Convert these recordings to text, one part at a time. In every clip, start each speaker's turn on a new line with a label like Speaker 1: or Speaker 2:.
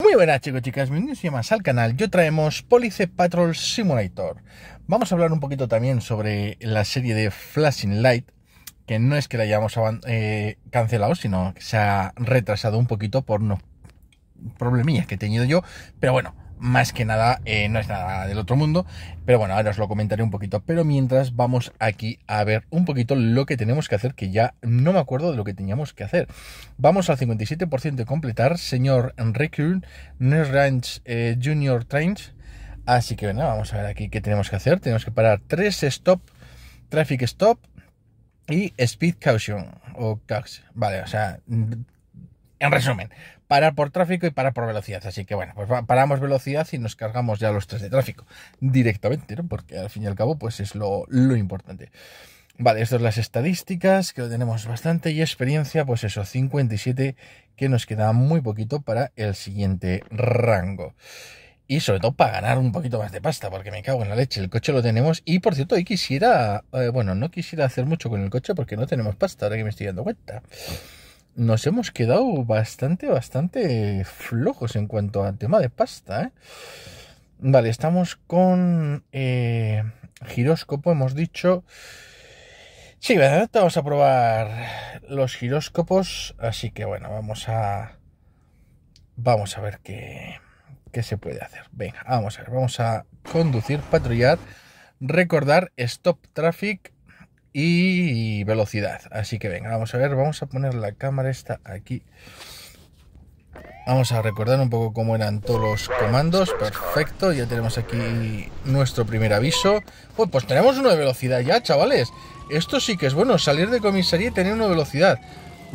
Speaker 1: Muy buenas chicos y chicas, bienvenidos y más al canal. Yo traemos Police Patrol Simulator. Vamos a hablar un poquito también sobre la serie de Flashing Light, que no es que la hayamos eh, cancelado, sino que se ha retrasado un poquito por unos problemillas que he tenido yo. Pero bueno, más que nada eh, no es nada del otro mundo, pero bueno, ahora os lo comentaré un poquito. Pero mientras vamos aquí a ver un poquito lo que tenemos que hacer, que ya no me acuerdo de lo que teníamos que hacer. Vamos al 57% de completar, señor Enrique, New Ranch eh, Junior Trains. Así que bueno, vamos a ver aquí qué tenemos que hacer. Tenemos que parar tres stop, traffic stop y speed caution. O caution. Vale, o sea, en resumen, parar por tráfico y parar por velocidad. Así que bueno, pues paramos velocidad y nos cargamos ya los tres de tráfico directamente, ¿no? Porque al fin y al cabo, pues es lo, importante. Vale, estas son las estadísticas, que lo tenemos bastante, y experiencia, pues eso, 57, que nos queda muy poquito para el siguiente rango. Y sobre todo para ganar un poquito más de pasta, porque me cago en la leche, el coche lo tenemos. Y por cierto, hoy quisiera, eh, bueno, no quisiera hacer mucho con el coche porque no tenemos pasta, ahora que me estoy dando cuenta nos hemos quedado bastante, bastante flojos en cuanto al tema de pasta. ¿eh? Vale, estamos con eh, hemos dicho. Sí, vamos a probar los giroscopos. así que bueno, vamos a... Vamos a ver qué, qué se puede hacer. Venga, vamos a ver, vamos a conducir, patrullar, recordar, stop traffic, y velocidad. Así que venga, vamos a ver, vamos a poner la cámara esta aquí. Vamos a recordar un poco cómo eran todos los comandos. Perfecto, ya tenemos aquí nuestro primer aviso. Pues, pues tenemos uno de velocidad ya, chavales. Esto sí que es bueno, salir de comisaría y tener una velocidad.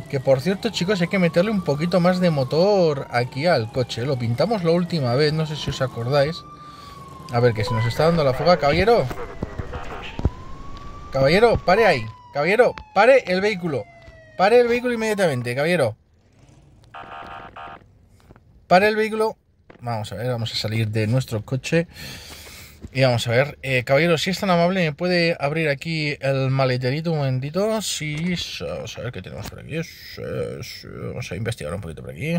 Speaker 1: Que por cierto, chicos, hay que meterle un poquito más de motor aquí al coche. Lo pintamos la última vez, no sé si os acordáis. A ver, que se nos está dando la fuga, caballero. Caballero, pare ahí. Caballero, pare el vehículo. Pare el vehículo inmediatamente, caballero. Pare el vehículo. Vamos a ver, vamos a salir de nuestro coche. Y vamos a ver, eh, caballero, si es tan amable, ¿me puede abrir aquí el maleterito un momentito? Sí, vamos a ver qué tenemos por aquí. Vamos a investigar un poquito por aquí.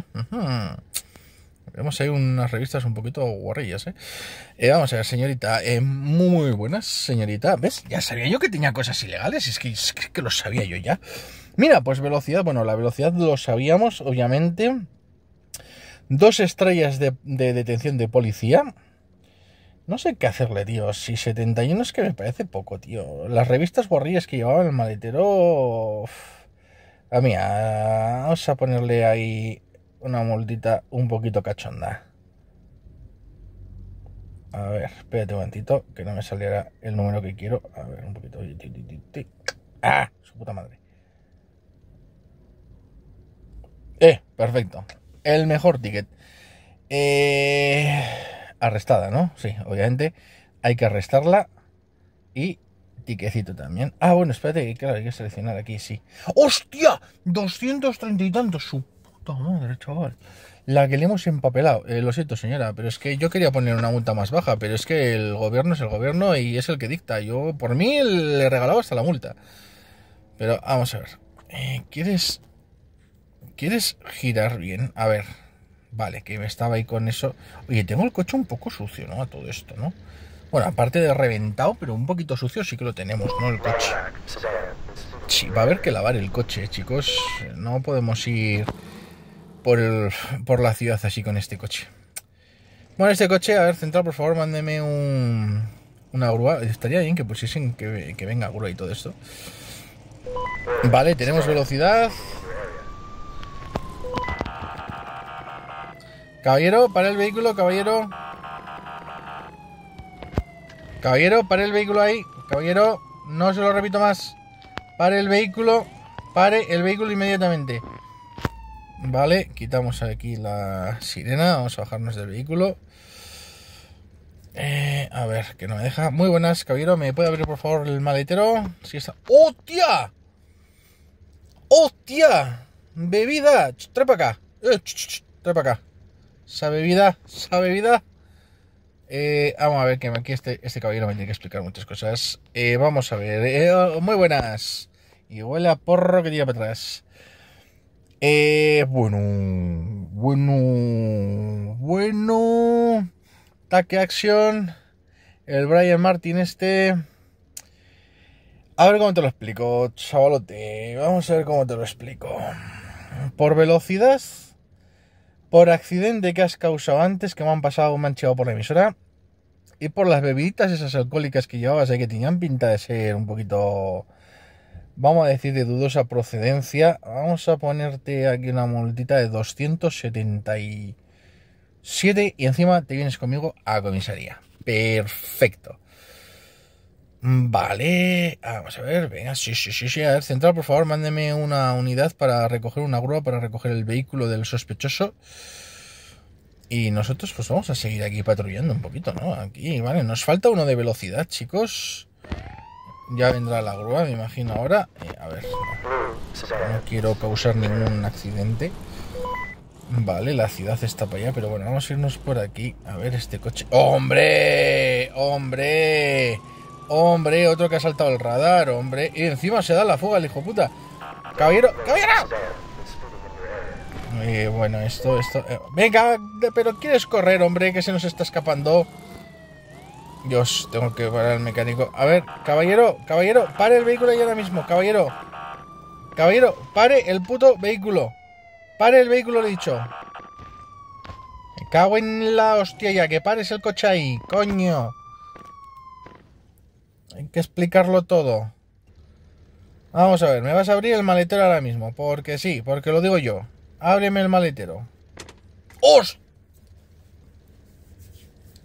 Speaker 1: Vemos ahí unas revistas un poquito guarrillas, ¿eh? eh vamos a ver, señorita. Eh, muy buenas, señorita. ¿Ves? Ya sabía yo que tenía cosas ilegales. Es que, que lo sabía yo ya. Mira, pues velocidad. Bueno, la velocidad lo sabíamos, obviamente. Dos estrellas de, detención de policía. No sé qué hacerle, tío. Si 71 es que me parece poco, tío. Las revistas guarrillas que llevaba el maletero... A mí, vamos a ponerle ahí una moldita un poquito cachonda. A ver, espérate un momentito, que no me saliera el número que quiero. A ver, un poquito. ¡Ah! Su puta madre. Eh, perfecto. El mejor ticket. Eh, arrestada, ¿no? Sí, obviamente. Hay que arrestarla. Y tiquecito también. Ah, bueno, espérate, claro, hay que seleccionar aquí, sí. ¡Hostia! 230 y tantos, su la que le hemos empapelado. Eh, lo siento, señora, pero es que yo quería poner una multa más baja, pero es que el gobierno es el gobierno y es el que dicta. Yo, por mí, le regalaba hasta la multa. Pero vamos a ver. Eh, ¿Quieres. ¿Quieres girar bien? A ver. Vale, que me estaba ahí con eso. Oye, tengo el coche un poco sucio, ¿no? A todo esto, ¿no? Bueno, aparte de reventado, pero un poquito sucio sí que lo tenemos, ¿no? El coche. Sí, va a haber que lavar el coche, chicos. No podemos ir por, por la ciudad así con este coche. Bueno, este coche, a ver, central, por favor, mándeme un, una grúa. Estaría bien que pusiesen que, que venga grúa y todo esto. Vale, tenemos velocidad. Caballero, para el vehículo, caballero. Caballero, para el vehículo ahí. Caballero, no se lo repito más. Pare el vehículo. Pare el vehículo inmediatamente. Vale, quitamos aquí la sirena, vamos a bajarnos del vehículo. Eh, a ver, que no me deja. Muy buenas, caballero. ¿Me puede abrir por favor el maletero? Si sí está. ¡Hostia! ¡Hostia! ¡Bebida! ¡Trae acá! Eh, acá! ¡Esa bebida! ¡Esa bebida! Eh, vamos a ver, que aquí este, este caballero me tiene que explicar muchas cosas. Eh, vamos a ver. Oh, muy buenas. Y huele a porro que tira para atrás. Eh, bueno, bueno, bueno. Taque acción. El Brian Martin este. A ver cómo te lo explico, chavalote. Vamos a ver cómo te lo explico. Por velocidad, por accidente que has causado antes, que me han pasado, me han chivado por la emisora, y por las bebiditas esas alcohólicas que llevabas, eh, que tenían pinta de ser un poquito vamos a decir, de dudosa procedencia. Vamos a ponerte aquí una multita de 277 y encima te vienes conmigo a comisaría. Perfecto. Vale, vamos a ver, venga, sí, sí, sí, sí. A ver, central, por favor, mándeme una unidad para recoger una grúa, para recoger el vehículo del sospechoso. Y nosotros, pues vamos a seguir aquí patrullando un poquito, ¿no? Aquí, vale, nos falta uno de velocidad, chicos. Ya vendrá la grúa, me imagino ahora. Eh, a ver. No quiero causar ningún accidente. Vale, la ciudad está para allá, pero bueno, vamos a irnos por aquí. A ver este coche. ¡Hombre! ¡Hombre! ¡Hombre! Otro que ha saltado el radar, hombre. Y encima se da la fuga el hijo puta. ¡Caballero! ¡Caballero! Eh, bueno, esto, esto... Eh, venga, pero quieres correr, hombre, que se nos está escapando. Dios, tengo que parar el mecánico. A ver, caballero, caballero, pare el vehículo ahí ahora mismo, caballero. Caballero, pare el puto vehículo. Pare el vehículo, he dicho. Me cago en la hostia ya, que pares el coche ahí, coño. Hay que explicarlo todo. Vamos a ver, me vas a abrir el maletero ahora mismo, porque sí, porque lo digo yo. Ábreme el maletero. ¡Hostia!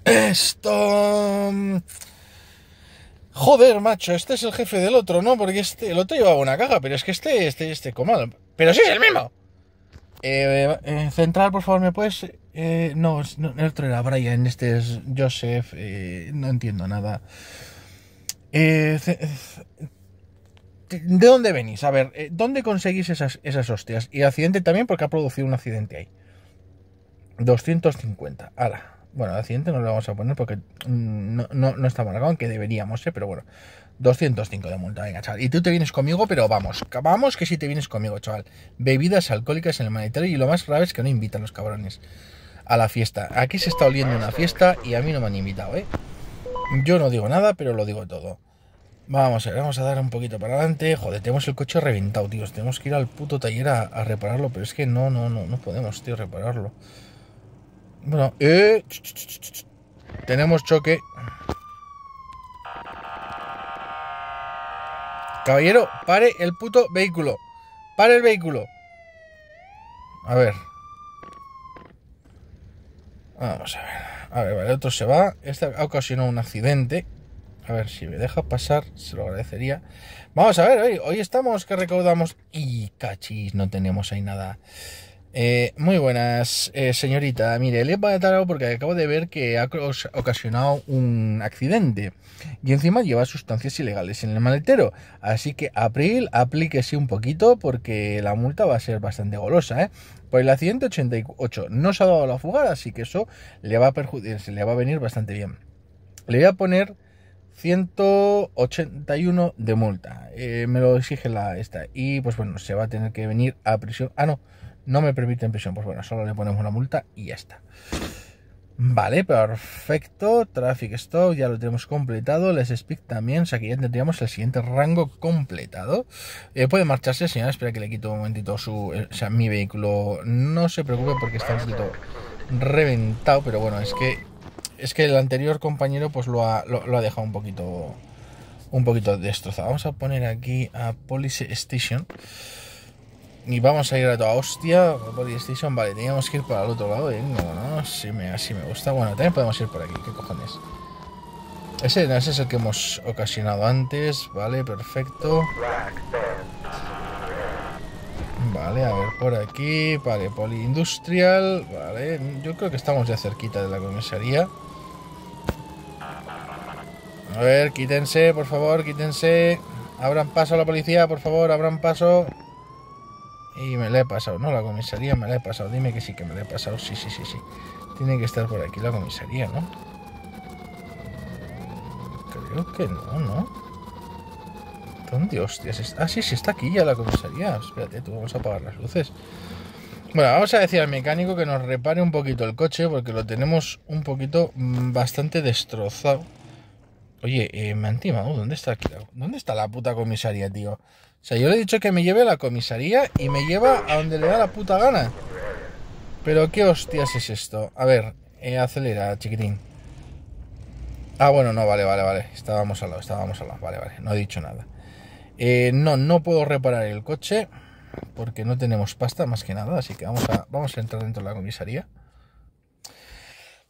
Speaker 1: Esto... Mm. Joder, macho, este es el jefe del otro, ¿no? Porque este, el otro llevaba una caja, pero es que este, este, este, comado. Pero sí es el mismo. Eh, eh, central, por favor, ¿me puedes...? Eh, no, el otro era Brian, este es Joseph, eh, no entiendo nada. ¿De dónde venís? A ver, ¿dónde conseguís esas, esas hostias? Y accidente también porque ha producido un accidente ahí. 250, ala bueno, accidente no lo vamos a poner porque mm, no, no, no está mal aunque deberíamos, ¿eh? pero bueno, 205 de multa, venga, chaval. Y tú te vienes conmigo, pero vamos, vamos que si sí te vienes conmigo, chaval. Bebidas alcohólicas en el manitario y lo más grave es que no invitan los cabrones a la fiesta. Aquí se está oliendo una fiesta y a mí no me han invitado, ¿eh? Yo no digo nada, pero lo digo todo. Vamos a ver, vamos a dar un poquito para adelante. Joder, tenemos el coche reventado, tíos. Tenemos que ir al puto taller a, a repararlo, pero es que no, no, no, no podemos, tío, repararlo. Bueno, eh, tenemos choque. Caballero, pare el puto vehículo. Pare el vehículo. A ver. Vamos a ver. A ver, vale, el otro se va. Este ha ocasionado un accidente. A ver, si me deja pasar, se lo agradecería. Vamos a ver, hoy, hoy estamos que recaudamos. Y cachis, no tenemos ahí nada. Eh, muy buenas, eh, señorita. Mire, le he algo porque acabo de ver que ha ocasionado un accidente y encima lleva sustancias ilegales en el maletero. Así que, April, aplíquese un poquito porque la multa va a ser bastante golosa. ¿eh? Por el accidente 88 no se ha dado la fuga, así que eso le va a perjudicar, se le va a venir bastante bien. Le voy a poner 181 de multa. Eh, me lo exige la esta. Y pues bueno, se va a tener que venir a prisión. Ah, no. No me permiten prisión, pues bueno, solo le ponemos una multa y ya está. Vale, perfecto. Traffic Stop ya lo tenemos completado. Les Speak también. O sea que ya tendríamos el siguiente rango completado. Eh, puede marcharse, señora. Espera que le quito un momentito su, eh, o sea, mi vehículo. No se preocupe porque está un poquito reventado. Pero bueno, es que es que el anterior compañero pues lo ha, lo, lo ha dejado un poquito un poquito destrozado. Vamos a poner aquí a Police Station. Y vamos a ir a toda hostia. PlayStation, vale, teníamos que ir para el otro lado. Venga, eh. ¿no? Si me, me gusta. Bueno, también podemos ir por aquí. ¿Qué cojones? Ese, ese es el que hemos ocasionado antes. Vale, perfecto. Vale, a ver, por aquí. Vale, industrial Vale, yo creo que estamos ya cerquita de la comisaría. A ver, quítense, por favor, quítense. Abran paso a la policía, por favor, abran paso. Y me la he pasado, ¿no? La comisaría me la he pasado. Dime que sí, que me la he pasado. Sí, sí, sí, sí. Tiene que estar por aquí la comisaría, ¿no? Creo que no, ¿no? ¿Dónde hostias está? Ah, sí, sí, está aquí ya la comisaría. Espérate, tú vamos a apagar las luces. Bueno, vamos a decir al mecánico que nos repare un poquito el coche porque lo tenemos un poquito mm, bastante destrozado. Oye, eh, me han timado. ¿Dónde está, aquí la... ¿Dónde está la puta comisaría, tío? O sea, yo le he dicho que me lleve a la comisaría y me lleva a donde le da la puta gana. Pero qué hostias es esto. A ver, eh, acelera, chiquitín. Ah, bueno, no, vale, vale, vale. Estábamos al lado, estábamos al lado. Vale, vale, no he dicho nada. Eh, no, no puedo reparar el coche porque no tenemos pasta más que nada, así que vamos a, vamos a entrar dentro de la comisaría.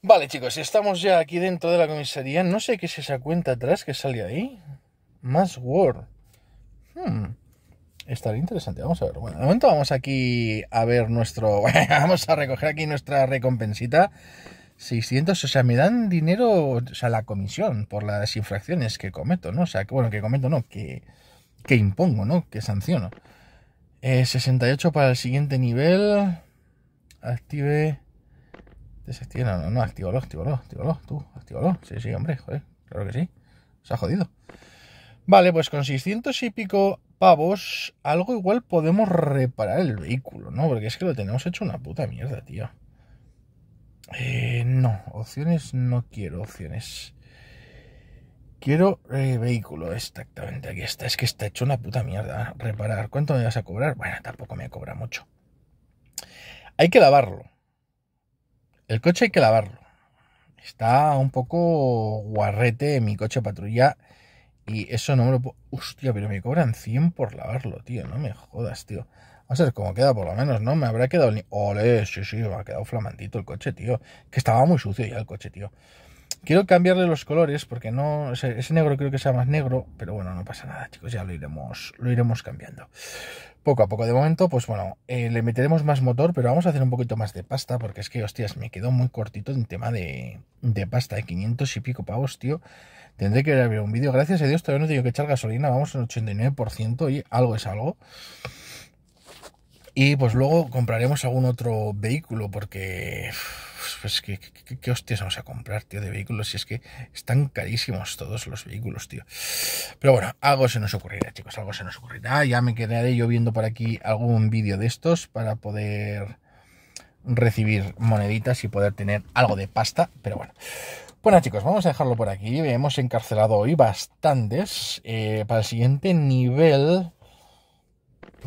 Speaker 1: Vale, chicos, estamos ya aquí dentro de la comisaría. No sé qué es esa cuenta atrás que sale ahí. Más Word. Hmm. Estaría interesante, vamos a ver. Bueno, de momento vamos aquí a ver nuestro... vamos a recoger aquí nuestra recompensita. 600, o sea, me dan dinero, o sea, la comisión por las infracciones que cometo, ¿no? O sea, que, bueno, que cometo no, que, impongo, ¿no? Que sanciono. 68 eh, para el siguiente nivel. Active... Desactive, no, no, no, activalo, activo actívalo, tú, los Sí, sí, hombre, joder, claro que sí. Se ha jodido. Vale, pues con 600 y pico pavos, algo igual podemos reparar el vehículo, ¿no? Porque es que lo tenemos hecho una puta mierda, tío. Eh, no, opciones no quiero, opciones. Quiero eh, vehículo, exactamente, aquí está. Es que está hecho una puta mierda. Reparar, ¿cuánto me vas a cobrar? Bueno, tampoco me cobra mucho. Hay que lavarlo. El coche hay que lavarlo. Está un poco guarrete mi coche patrulla y eso no me lo puedo... Hostia, pero me cobran 100 por lavarlo, tío. No me jodas, tío. Vamos a ver cómo queda, por lo menos, ¿no? Me habrá quedado... Ole, sí, sí, me ha quedado flamantito el coche, tío. Que estaba muy sucio ya el coche, tío. Quiero cambiarle los colores porque no. Ese, negro creo que sea más negro, pero bueno, no pasa nada, chicos. Ya lo iremos, lo iremos cambiando. Poco a poco, de momento, pues bueno, eh, le meteremos más motor, pero vamos a hacer un poquito más de pasta, porque es que, hostias, me quedó muy cortito en tema de, pasta, de eh, 500 y pico pavos, tío. Tendré que ver un vídeo. Gracias a Dios, todavía no tengo que echar gasolina, vamos en 89% y algo es algo. Y pues luego compraremos algún otro vehículo, porque pues, pues ¿qué, qué, hostias vamos a comprar, tío, de vehículos? Si es que están carísimos todos los vehículos, tío. Pero bueno, algo se nos ocurrirá, chicos, algo se nos ocurrirá. Ya me quedaré yo viendo por aquí algún vídeo de estos para poder recibir moneditas y poder tener algo de pasta, pero bueno. Bueno chicos, vamos a dejarlo por aquí. Hemos encarcelado hoy bastantes. Eh, para el siguiente nivel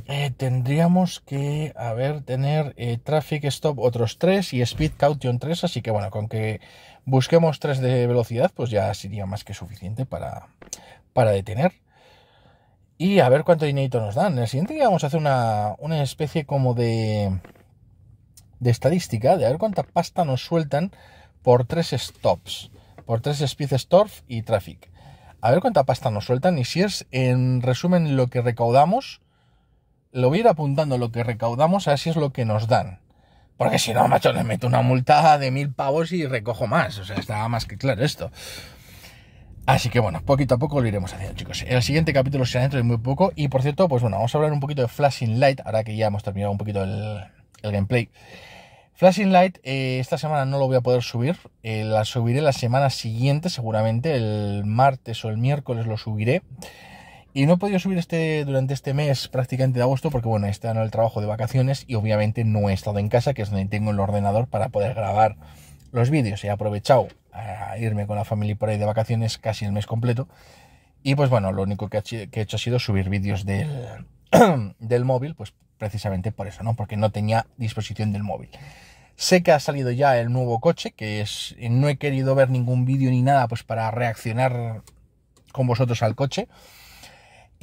Speaker 1: eh, tendríamos que, a ver, tener eh, Traffic Stop otros 3 y Speed Caution 3, así que bueno, con que busquemos 3 de velocidad, pues ya sería más que suficiente para, para detener. Y a ver cuánto dinero nos dan. En el siguiente día vamos a hacer una, especie como de, de estadística, de a ver cuánta pasta nos sueltan por 3 stops, por 3 Speed Stop y Traffic. A ver cuánta pasta nos sueltan y si es en resumen lo que recaudamos lo voy a ir apuntando lo que recaudamos, así es lo que nos dan. Porque si no, macho, le meto una multa de mil pavos y recojo más. O sea, está más que claro esto. Así que bueno, poquito a poco lo iremos haciendo, chicos. El siguiente capítulo será dentro de muy poco. Y por cierto, pues bueno, vamos a hablar un poquito de Flashing Light, ahora que ya hemos terminado un poquito el, gameplay. Flashing Light, eh, esta semana no lo voy a poder subir. Eh, la subiré la semana siguiente, seguramente. El martes o el miércoles lo subiré. Y no he podido subir este durante este mes prácticamente de agosto porque bueno, he estado en el trabajo de vacaciones y obviamente no he estado en casa, que es donde tengo el ordenador para poder grabar los vídeos. He aprovechado a eh, irme con la familia por ahí de vacaciones casi el mes completo. Y pues bueno, lo único que he hecho ha sido subir vídeos del, del móvil, pues precisamente por eso, ¿no? Porque no tenía disposición del móvil. Sé que ha salido ya el nuevo coche, que es. No he querido ver ningún vídeo ni nada, pues para reaccionar con vosotros al coche.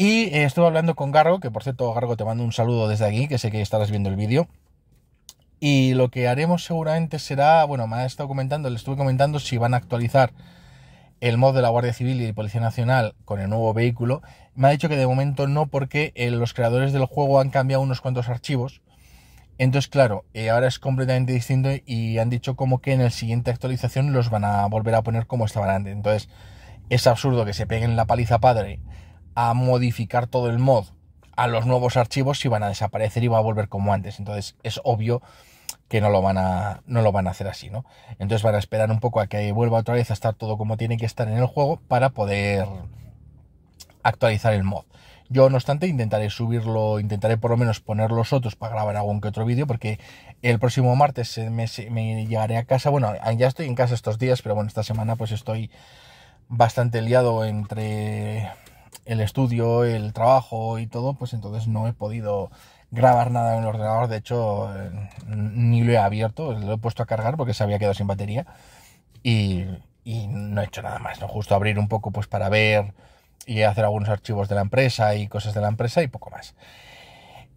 Speaker 1: Y eh, estuve hablando con Gargo, que por cierto, Gargo, te mando un saludo desde aquí, que sé que estarás viendo el vídeo. Y lo que haremos seguramente será, bueno, me ha estado comentando, le estuve comentando si van a actualizar el mod de la Guardia Civil y Policía Nacional con el nuevo vehículo. Me ha dicho que de momento no, porque eh, los creadores del juego han cambiado unos cuantos archivos. Entonces, claro, eh, ahora es completamente distinto y han dicho como que en la siguiente actualización los van a volver a poner como estaban antes. Entonces, es absurdo que se peguen la paliza padre a modificar todo el mod a los nuevos archivos si van a desaparecer y va a volver como antes. Entonces es obvio que no lo van a, no lo van a hacer así, ¿no? Entonces van a esperar un poco a que vuelva otra vez a estar todo como tiene que estar en el juego para poder actualizar el mod. Yo, no obstante, intentaré subirlo, intentaré por lo menos poner los otros para grabar algún que otro vídeo, porque el próximo martes me, me llegaré a casa. Bueno, ya estoy en casa estos días, pero bueno, esta semana pues estoy bastante liado entre el estudio, el trabajo y todo, pues entonces no he podido grabar nada en el ordenador. De hecho, eh, ni lo he abierto, lo he puesto a cargar porque se había quedado sin batería y, no he hecho nada más, ¿no? Justo abrir un poco pues para ver y hacer algunos archivos de la empresa y cosas de la empresa y poco más.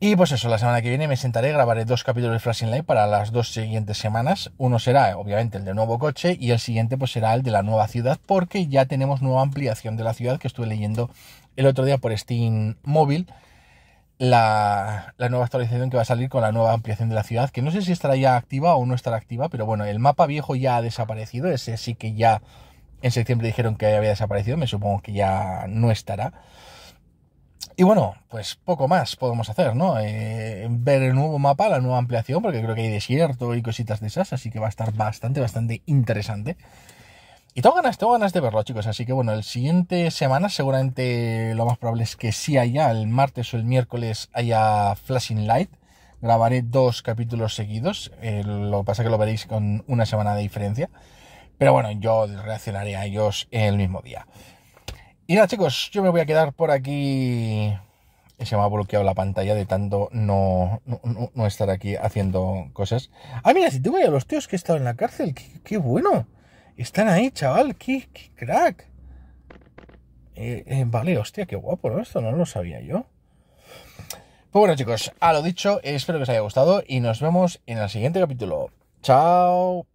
Speaker 1: Y pues eso, la semana que viene me sentaré, grabaré dos capítulos de Flashing Light para las dos siguientes semanas. Uno será, obviamente, el de nuevo coche y el siguiente pues será el de la nueva ciudad porque ya tenemos nueva ampliación de la ciudad que estuve leyendo el otro día por Steam Móvil. La, la, nueva actualización que va a salir con la nueva ampliación de la ciudad, que no sé si estará ya activa o no estará activa, pero bueno, el mapa viejo ya ha desaparecido, ese sí que ya en septiembre dijeron que había desaparecido, me supongo que ya no estará. Y bueno, pues poco más podemos hacer, ¿no? Eh, ver el nuevo mapa, la nueva ampliación, porque creo que hay desierto y cositas de esas, así que va a estar bastante, bastante interesante. Y tengo ganas, tengo ganas de verlo, chicos. Así que bueno, el siguiente semana seguramente lo más probable es que sí haya, el martes o el miércoles haya Flashing Light. Grabaré dos capítulos seguidos, eh, lo que pasa que lo veréis con una semana de diferencia. Pero bueno, yo reaccionaré a ellos el mismo día. Y nada, chicos, yo me voy a quedar por aquí. Se me ha bloqueado la pantalla de tanto no, no, estar aquí haciendo cosas. Ah, mira, si tengo a los tíos que he estado en la cárcel. Qué, bueno. Están ahí, chaval. Qué, crack. Eh, eh, vale, hostia, qué guapo, Esto no lo sabía yo. Pues bueno, chicos, a lo dicho, espero que os haya gustado y nos vemos en el siguiente capítulo. Chao.